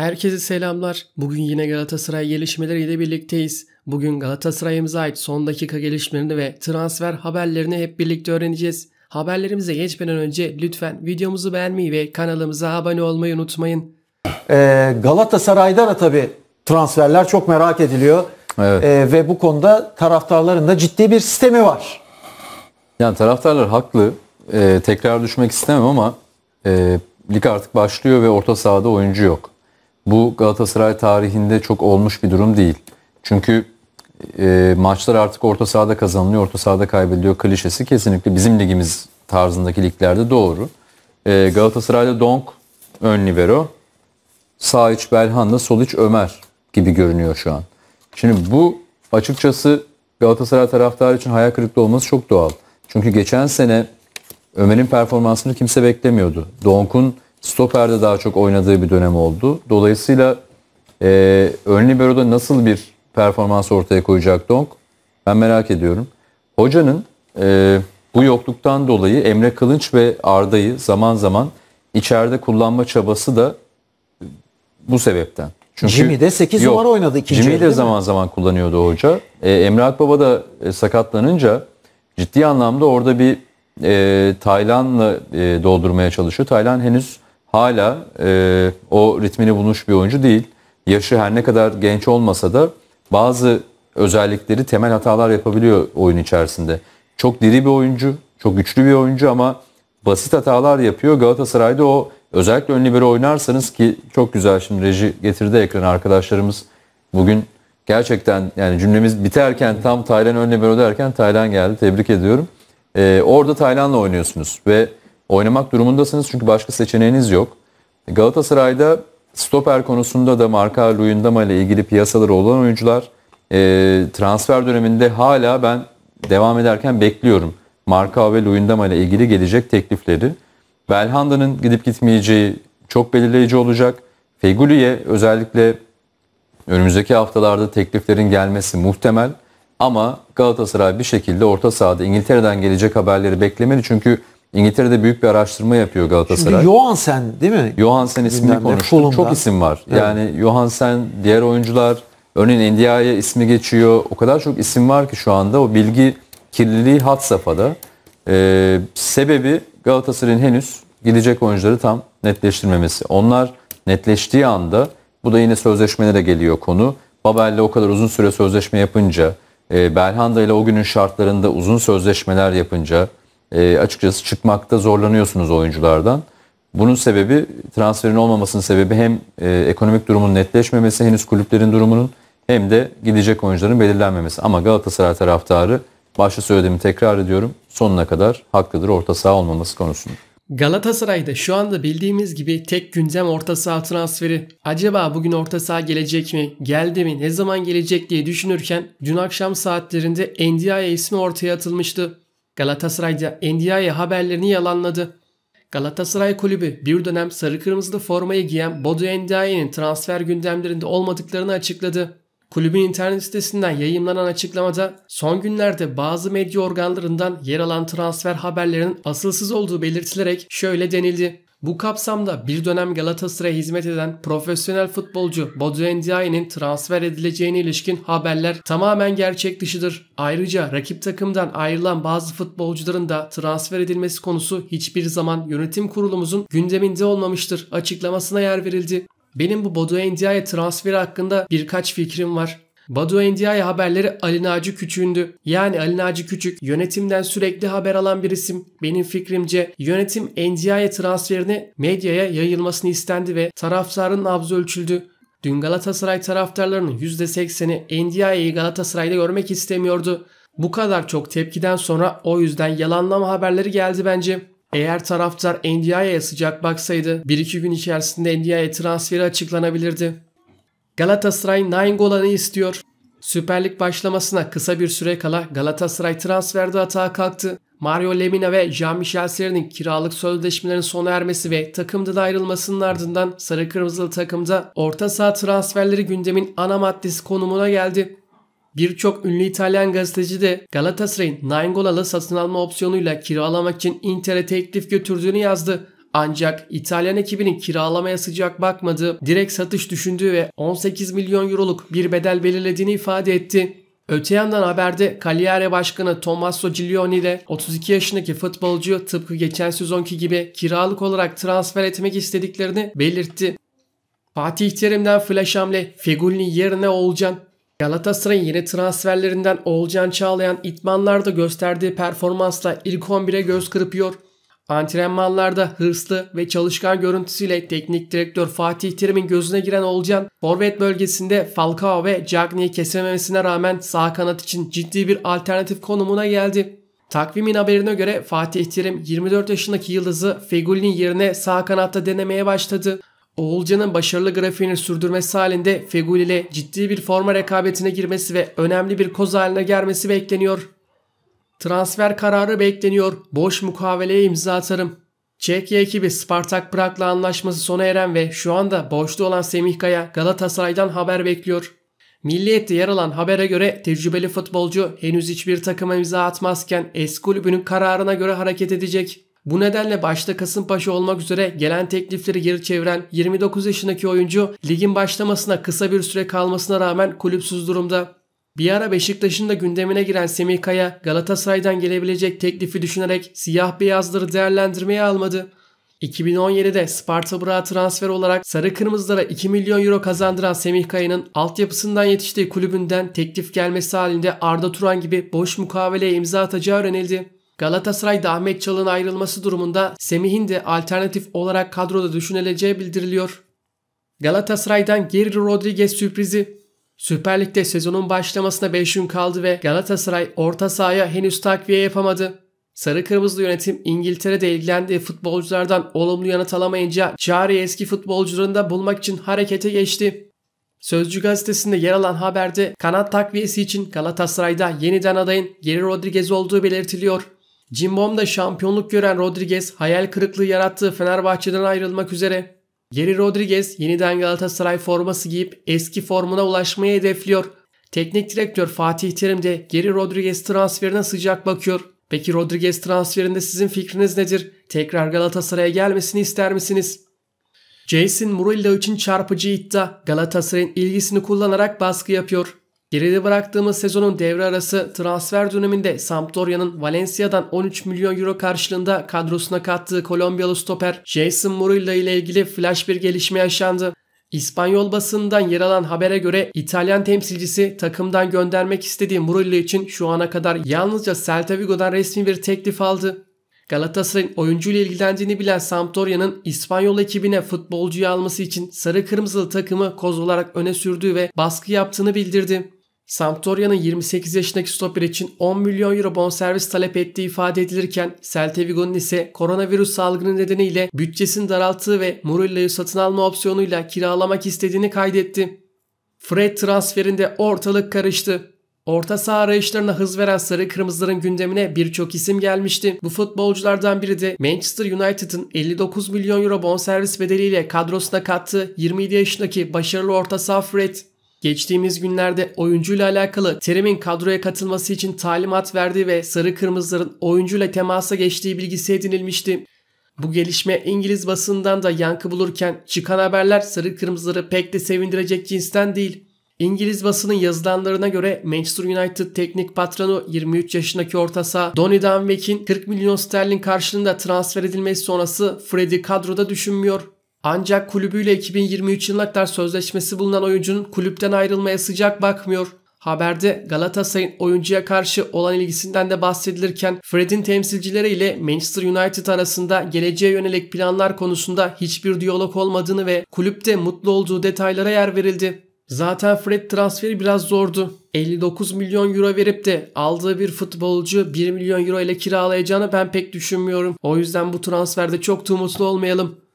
Herkese selamlar. Bugün yine Galatasaray gelişmeleriyle birlikteyiz. Bugün Galatasaray'ımıza ait son dakika gelişmelerini ve transfer haberlerini hep birlikte öğreneceğiz. Haberlerimize geçmeden önce lütfen videomuzu beğenmeyi ve kanalımıza abone olmayı unutmayın. Ee, Galatasaray'da da tabii transferler çok merak ediliyor. Evet. Ee, ve bu konuda taraftarların da ciddi bir sistemi var. Yani taraftarlar haklı. Ee, tekrar düşmek istemem ama e, lig artık başlıyor ve orta sahada oyuncu yok. Bu Galatasaray tarihinde çok olmuş bir durum değil. Çünkü e, maçlar artık orta sahada kazanılıyor, orta sahada kaybediliyor klişesi kesinlikle bizim ligimiz tarzındaki liglerde doğru. E, Galatasaray'da Donk ön libero, sağ iç Belhanda, sol iç Ömer gibi görünüyor şu an. Şimdi bu açıkçası Galatasaray taraftarı için hayal kırıklığı olması çok doğal. Çünkü geçen sene Ömer'in performansını kimse beklemiyordu. Donk'un Stoper'de daha çok oynadığı bir dönem oldu. Dolayısıyla e, ön libero'da nasıl bir performans ortaya koyacak Donk? Ben merak ediyorum. Hocanın e, bu yokluktan dolayı Emre Kılınç ve Arda'yı zaman zaman içeride kullanma çabası da e, bu sebepten. Çünkü Jimmy de 8 yok, numara oynadı ikinci Jimmy de zaman mi? zaman kullanıyordu hoca. E, Emre Akbaba da e, sakatlanınca ciddi anlamda orada bir e, Taylan'la e, doldurmaya çalışıyor. Taylan henüz hala e, o ritmini bulmuş bir oyuncu değil. Yaşı her ne kadar genç olmasa da bazı özellikleri temel hatalar yapabiliyor oyun içerisinde. Çok diri bir oyuncu, çok güçlü bir oyuncu ama basit hatalar yapıyor. Galatasaray'da o özellikle ön libero oynarsanız ki çok güzel şimdi reji getirdi ekran arkadaşlarımız. Bugün gerçekten yani cümlemiz biterken tam Taylan ön libero derken Taylan geldi. Tebrik ediyorum. Ee, orada Taylan'la oynuyorsunuz ve oynamak durumundasınız çünkü başka seçeneğiniz yok. Galatasaray'da stoper konusunda da marka Luyendama ile ilgili piyasaları olan oyuncular e, transfer döneminde hala ben devam ederken bekliyorum. Marka ve Luyendama ile ilgili gelecek teklifleri. Belhanda'nın gidip gitmeyeceği çok belirleyici olacak. Feguli'ye özellikle önümüzdeki haftalarda tekliflerin gelmesi muhtemel. Ama Galatasaray bir şekilde orta sahada İngiltere'den gelecek haberleri beklemeli. Çünkü İngiltere'de büyük bir araştırma yapıyor Galatasaray. Şimdi Johansen değil mi? Johansen ismini Gündemde, konuştuk. Çok isim var. Evet. Yani Johansen, diğer oyuncular, örneğin Ndiaye ismi geçiyor. O kadar çok isim var ki şu anda o bilgi kirliliği hat safhada. Ee, sebebi Galatasaray'ın henüz gidecek oyuncuları tam netleştirmemesi. Onlar netleştiği anda bu da yine sözleşmelere geliyor konu. Babel'le o kadar uzun süre sözleşme yapınca, e, Belhanda ile o günün şartlarında uzun sözleşmeler yapınca e, açıkçası çıkmakta zorlanıyorsunuz oyunculardan. Bunun sebebi transferin olmamasının sebebi hem e, ekonomik durumun netleşmemesi henüz kulüplerin durumunun hem de gidecek oyuncuların belirlenmemesi. Ama Galatasaray taraftarı başta söylediğimi tekrar ediyorum sonuna kadar haklıdır orta saha olmaması konusunda. Galatasaray'da şu anda bildiğimiz gibi tek gündem orta saha transferi. Acaba bugün orta saha gelecek mi? Geldi mi? Ne zaman gelecek diye düşünürken dün akşam saatlerinde Endiaya ismi ortaya atılmıştı. Galatasaray'da Ndiaye haberlerini yalanladı. Galatasaray kulübü bir dönem sarı kırmızılı formayı giyen Bodo Ndiaye'nin transfer gündemlerinde olmadıklarını açıkladı. Kulübün internet sitesinden yayınlanan açıklamada son günlerde bazı medya organlarından yer alan transfer haberlerinin asılsız olduğu belirtilerek şöyle denildi. Bu kapsamda bir dönem Galatasaray'a hizmet eden profesyonel futbolcu Bodo Ndiaye'nin transfer edileceğine ilişkin haberler tamamen gerçek dışıdır. Ayrıca rakip takımdan ayrılan bazı futbolcuların da transfer edilmesi konusu hiçbir zaman yönetim kurulumuzun gündeminde olmamıştır açıklamasına yer verildi. Benim bu Bodo Ndiaye transferi hakkında birkaç fikrim var. Badu Endiaya haberleri Ali Naci Küçük'ündü. Yani Ali Naci Küçük yönetimden sürekli haber alan bir isim. Benim fikrimce yönetim Endiay'e transferini medyaya yayılmasını istendi ve taraftarın nabzı ölçüldü. Dün Galatasaray taraftarlarının %80'i Ndiaya'yı Galatasaray'da görmek istemiyordu. Bu kadar çok tepkiden sonra o yüzden yalanlama haberleri geldi bence. Eğer taraftar Ndiaya'ya sıcak baksaydı 1-2 gün içerisinde Endiay'e transferi açıklanabilirdi. Galatasaray Nainggolan'ı istiyor. Süper Lig başlamasına kısa bir süre kala Galatasaray transferde hata kalktı. Mario Lemina ve Jean-Michel Serre'nin kiralık sözleşmelerinin sona ermesi ve takımdan ayrılmasının ardından Sarı Kırmızılı takımda orta saha transferleri gündemin ana maddesi konumuna geldi. Birçok ünlü İtalyan gazeteci de Galatasaray'ın Nainggolan'ı satın alma opsiyonuyla kiralamak için Inter'e teklif götürdüğünü yazdı. Ancak İtalyan ekibinin kiralamaya sıcak bakmadığı, direkt satış düşündüğü ve 18 milyon euroluk bir bedel belirlediğini ifade etti. Öte yandan haberde Cagliari Başkanı Tommaso Giglioni de 32 yaşındaki futbolcuyu tıpkı geçen sezonki gibi kiralık olarak transfer etmek istediklerini belirtti. Fatih Terim'den flash hamle Fegulni yerine Oğulcan. Galatasaray'ın yeni transferlerinden Oğulcan Çağlayan idmanlarda gösterdiği performansla ilk 11'e göz kırpıyor. Antrenmanlarda hırslı ve çalışkan görüntüsüyle teknik direktör Fatih Terim'in gözüne giren Olcan, forvet bölgesinde Falcao ve Cagney'i kesememesine rağmen sağ kanat için ciddi bir alternatif konumuna geldi. Takvimin haberine göre Fatih Terim 24 yaşındaki yıldızı Fegül'ün yerine sağ kanatta denemeye başladı. Oğulcan'ın başarılı grafiğini sürdürmesi halinde Fegül ile ciddi bir forma rekabetine girmesi ve önemli bir koz haline gelmesi bekleniyor. Transfer kararı bekleniyor. Boş mukaveleye imza atarım. Çekya ekibi Spartak Prag'la anlaşması sona eren ve şu anda boşta olan Semih Kaya Galatasaray'dan haber bekliyor. Milliyet'te yer alan habere göre tecrübeli futbolcu henüz hiçbir takıma imza atmazken eski kulübünün kararına göre hareket edecek. Bu nedenle başta Kasımpaşa olmak üzere gelen teklifleri geri çeviren 29 yaşındaki oyuncu ligin başlamasına kısa bir süre kalmasına rağmen kulüpsüz durumda. Bir ara Beşiktaş'ın da gündemine giren Semih Kaya Galatasaray'dan gelebilecek teklifi düşünerek siyah beyazları değerlendirmeye almadı. 2017'de Sparta Bra transfer olarak Sarı Kırmızılara 2 milyon euro kazandıran Semih Kaya'nın altyapısından yetiştiği kulübünden teklif gelmesi halinde Arda Turan gibi boş mukaveleye imza atacağı öğrenildi. Galatasaray'da Ahmet Çalın ayrılması durumunda Semih'in de alternatif olarak kadroda düşünüleceği bildiriliyor. Galatasaray'dan Geri Rodriguez sürprizi Süper Lig'de sezonun başlamasına 5 gün kaldı ve Galatasaray orta sahaya henüz takviye yapamadı. Sarı Kırmızılı yönetim İngiltere'de ilgilendiği futbolculardan olumlu yanıt alamayınca çare eski futbolcularını da bulmak için harekete geçti. Sözcü gazetesinde yer alan haberde kanat takviyesi için Galatasaray'da yeniden adayın Geri Rodriguez olduğu belirtiliyor. Cimbom'da şampiyonluk gören Rodriguez hayal kırıklığı yarattığı Fenerbahçe'den ayrılmak üzere. Geri Rodriguez yeniden Galatasaray forması giyip eski formuna ulaşmayı hedefliyor. Teknik direktör Fatih Terim de Geri Rodriguez transferine sıcak bakıyor. Peki Rodriguez transferinde sizin fikriniz nedir? Tekrar Galatasaray'a gelmesini ister misiniz? Jason Murillo için çarpıcı iddia Galatasaray'ın ilgisini kullanarak baskı yapıyor. Geride bıraktığımız sezonun devre arası transfer döneminde Sampdoria'nın Valencia'dan 13 milyon euro karşılığında kadrosuna kattığı Kolombiyalı stoper Jason Murillo ile ilgili flash bir gelişme yaşandı. İspanyol basından yer alan habere göre İtalyan temsilcisi takımdan göndermek istediği Murillo için şu ana kadar yalnızca Celta Vigo'dan resmi bir teklif aldı. Galatasaray'ın oyuncuyla ilgilendiğini bilen Sampdoria'nın İspanyol ekibine futbolcuyu alması için sarı kırmızılı takımı koz olarak öne sürdüğü ve baskı yaptığını bildirdi. Sampdoria'nın 28 yaşındaki stoper için 10 milyon euro bonservis talep ettiği ifade edilirken Celta Vigo'nun ise koronavirüs salgını nedeniyle bütçesini daralttığı ve Murillo'yu satın alma opsiyonuyla kiralamak istediğini kaydetti. Fred transferinde ortalık karıştı. Orta saha arayışlarına hız veren Sarı Kırmızıların gündemine birçok isim gelmişti. Bu futbolculardan biri de Manchester United'ın 59 milyon euro bonservis bedeliyle kadrosuna kattığı 27 yaşındaki başarılı orta saha Fred. Geçtiğimiz günlerde oyuncuyla alakalı Terim'in kadroya katılması için talimat verdiği ve sarı kırmızıların oyuncuyla temasa geçtiği bilgisi edinilmişti. Bu gelişme İngiliz basından da yankı bulurken çıkan haberler sarı kırmızıları pek de sevindirecek cinsten değil. İngiliz basının yazılanlarına göre Manchester United teknik patronu 23 yaşındaki orta saha Donny Van 40 milyon sterlin karşılığında transfer edilmesi sonrası Freddy kadroda düşünmüyor. Ancak kulübüyle 2023 yılına kadar sözleşmesi bulunan oyuncunun kulüpten ayrılmaya sıcak bakmıyor. Haberde Galatasaray'ın oyuncuya karşı olan ilgisinden de bahsedilirken Fred'in temsilcileri ile Manchester United arasında geleceğe yönelik planlar konusunda hiçbir diyalog olmadığını ve kulüpte mutlu olduğu detaylara yer verildi. Zaten Fred transferi biraz zordu. 59 milyon euro verip de aldığı bir futbolcu 1 milyon euro ile kiralayacağını ben pek düşünmüyorum. O yüzden bu transferde çok da umutlu olmayalım.